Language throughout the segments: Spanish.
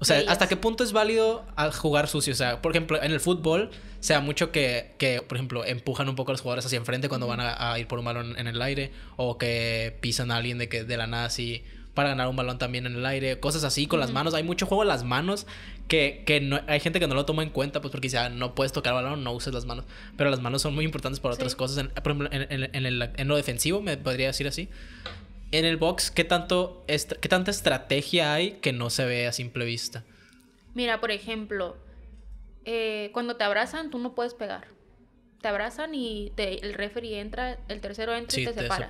O sea, ¿hasta qué punto es válido ah, jugar sucio? O sea, por ejemplo, en el fútbol sea mucho que, que, por ejemplo, empujan un poco a los jugadores hacia enfrente cuando van a, ir por un balón en el aire o que pisan a alguien de, que, de la nada así para ganar un balón también en el aire, cosas así con las manos. Hay mucho juego en las manos que, que no, hay gente que no lo toma en cuenta, pues porque dice, ah, no puedes tocar balón, no uses las manos. Pero las manos son muy importantes para otras cosas. En, por ejemplo, en, en, el, en, lo defensivo, me podría decir así en el box, ¿qué, tanto ¿qué tanta estrategia hay que no se ve a simple vista? Mira, por ejemplo, eh, cuando te abrazan, tú no puedes pegar. Te abrazan y el referee entra, el tercero entra y te, separa.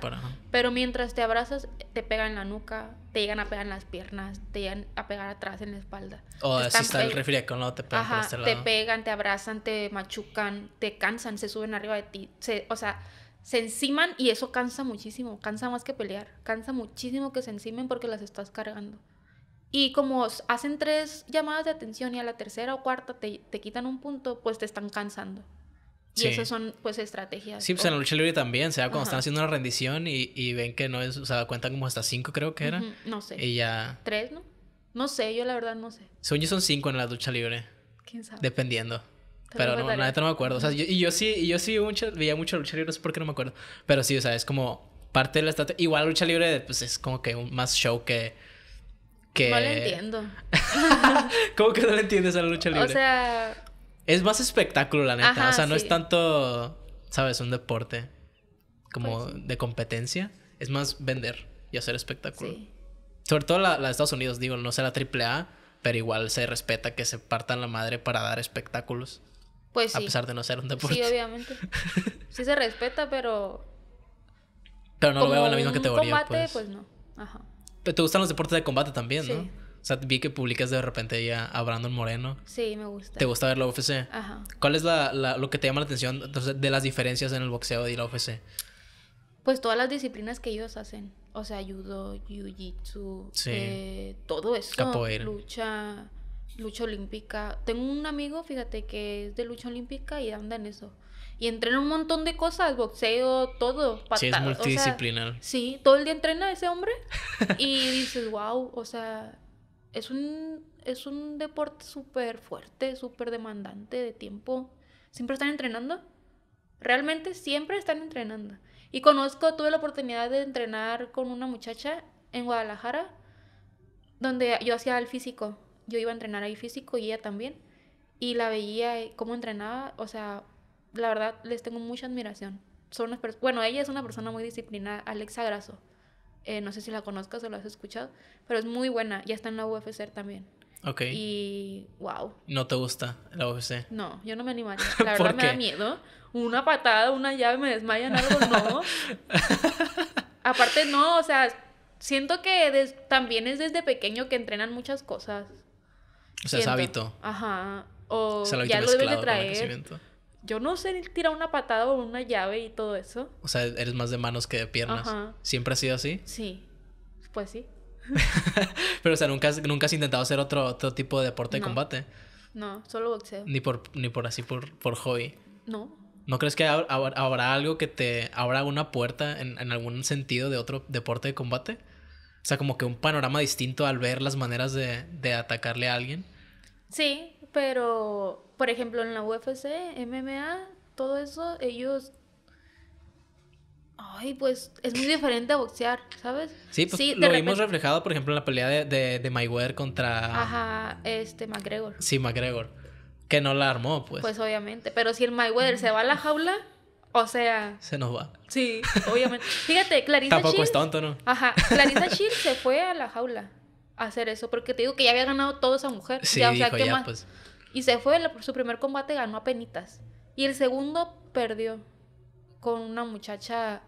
Pero mientras te abrazas, te pegan en la nuca, te llegan a pegar en las piernas, te llegan a pegar atrás en la espalda. O si está el referee con no te pegan este Te pegan, te abrazan, te machucan, te cansan, se suben arriba de ti. o sea, se enciman y eso cansa muchísimo, cansa más que pelear, cansa muchísimo que se encimen porque las estás cargando. Y como hacen tres llamadas de atención y a la tercera o cuarta te, quitan un punto, pues te están cansando. Y esas son, pues, estrategias. Sí, pues en la lucha libre también, o sea, cuando están haciendo una rendición y, y, ven que no es, o sea, cuentan como hasta cinco, creo que era. No sé. Y ¿Tres, no? No sé, yo la verdad no sé. sueños son cinco en la lucha libre. ¿Quién sabe? Dependiendo. Pero no, la neta no me acuerdo. O sea, y yo sí, y yo sí mucho, veía mucho lucha libre, no sé por qué no me acuerdo. Pero sí, o sea, es como parte de la estrategia. Igual lucha libre, pues es como que un, más show que. que... No lo entiendo. ¿Cómo que no lo entiendes a la lucha libre? O sea. Es más espectáculo, la neta. o sea, no es tanto, ¿sabes? Un deporte como pues de competencia. Es más vender y hacer espectáculo. Sí. Sobre todo la, de Estados Unidos, digo, no sé la AAA, pero igual se respeta que se partan la madre para dar espectáculos. Pues sí. A pesar de no ser un deporte. Sí, obviamente. sí se respeta, pero. Pero no lo veo en la misma categoría. combate, pues. pues. no. Ajá. Pero te gustan los deportes de combate también, ¿no? O sea, vi que publicas de repente ya a Brandon Moreno. Sí, me gusta. ¿Te gusta ver la UFC? Ajá. ¿Cuál es la, lo que te llama la atención de las diferencias en el boxeo y la UFC? Pues todas las disciplinas que ellos hacen. O sea, judo, jiu-jitsu, eh, todo eso. Capoeira. Lucha lucha olímpica. Tengo un amigo, fíjate, que es de lucha olímpica y anda en eso. Y entrena un montón de cosas, boxeo, todo. sí, es multidisciplinar. sí, todo el día entrena ese hombre. y dices, wow, o sea, es un, es un deporte súper fuerte, súper demandante de tiempo. Siempre están entrenando. Realmente siempre están entrenando. Y conozco, tuve la oportunidad de entrenar con una muchacha en Guadalajara, donde yo hacía el físico yo iba a entrenar ahí físico y ella también. Y la veía eh, cómo entrenaba, o sea, la verdad les tengo mucha admiración. Son unas bueno, ella es una persona muy disciplinada, Alexa Grasso. Eh, no sé si la conozcas o lo has escuchado, pero es muy buena, ya está en la UFC también. Ok. Y wow. ¿No te gusta la UFC? No, yo no me animaría. La verdad me da miedo. Una patada, una llave, me desmayan algo, no. Aparte no, o sea, siento que también es desde pequeño que entrenan muchas cosas. O sea, es hábito. Ajá. O, ya lo debe de traer. Yo no sé tirar una patada o una llave y todo eso. O sea, eres más de manos que de piernas. Ajá. ¿Siempre ha sido así? Sí. Pues sí. Pero, o sea, ¿nunca has, nunca has intentado hacer otro, otro tipo de deporte de combate? No, solo boxeo. Ni por, ni por así, por, hobby. No. ¿No crees que habrá algo que te abra una puerta en, en, algún sentido de otro deporte de combate? O sea, como que un panorama distinto al ver las maneras de, atacarle a alguien. Sí, pero por ejemplo en la UFC, MMA, todo eso, ellos Ay, pues es muy diferente a boxear, ¿sabes? Sí, pues lo vimos reflejado, por ejemplo, en la pelea de, de, de Mayweather contra... Ajá, este, McGregor. Sí, McGregor. Que no la armó, pues. Pues obviamente. Pero si el Mayweather se va a la jaula, o sea. Se nos va. Sí, obviamente. Fíjate, Clarissa Tampoco es tonto, ¿no? Ajá. Clarissa Chill se fue a la jaula a hacer eso. Porque te digo que ya había ganado toda esa mujer. Sí, ya, ya, Pues... Y se fue, su primer combate ganó a penitas. Y el segundo perdió con una muchacha.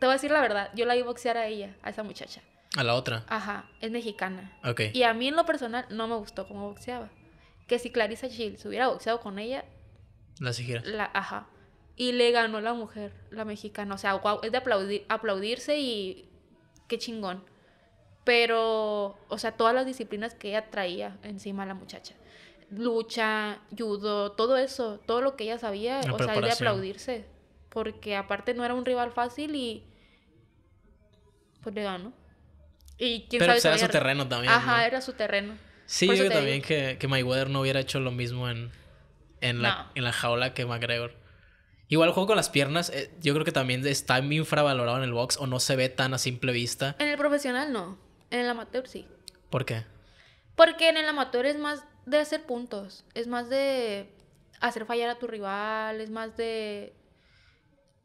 Te voy a decir la verdad, yo la vi boxear a ella, a esa muchacha. A la otra. Ajá, es mexicana. Ok. Y a mí en lo personal no me gustó cómo boxeaba. Que si Clarissa Chill se hubiera boxeado con ella. La siguiera. ajá. Y le ganó la mujer, la mexicana. O sea, es de aplaudir, aplaudirse y qué chingón. Pero, o sea, todas las disciplinas que ella traía encima a la muchacha. Lucha, judo, todo eso, todo lo que ella sabía, o sea, es de aplaudirse. Porque aparte no era un rival fácil y pues le ganó. Y Pero pues era su terreno también. Ajá, era su terreno. Sí, yo también que, que Mayweather no hubiera hecho lo mismo en, en, la, en la jaula que McGregor. Igual el juego con las piernas, eh, yo creo que también está infravalorado en el box o no se ve tan a simple vista. En el profesional no, en el amateur sí. ¿Por qué? Porque en el amateur es más de hacer puntos, es más de hacer fallar a tu rival, es más de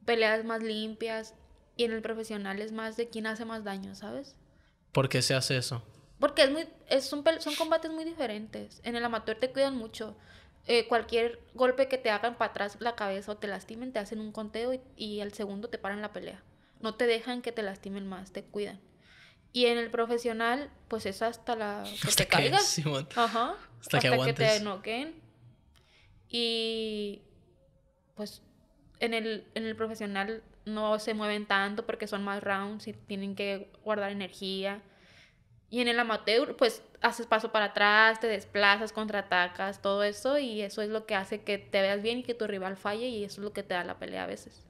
peleas más limpias y en el profesional es más de quién hace más daño, ¿sabes? ¿Por qué se hace eso? Porque es muy, es, son combates muy diferentes. En el amateur te cuidan mucho. Eh, cualquier golpe que te hagan para atrás la cabeza o te lastimen, te hacen un conteo y, al segundo te paran la pelea. No te dejan que te lastimen más, te cuidan. Y en el profesional, pues es hasta la que hasta te caigas. Ajá. Hasta, hasta que, te Y pues en el, en el profesional no se mueven tanto porque son más rounds y tienen que guardar energía. Y en el amateur, pues haces paso para atrás, te desplazas, contraatacas, todo eso, y eso es lo que hace que te veas bien y que tu rival falle, y eso es lo que te da la pelea a veces.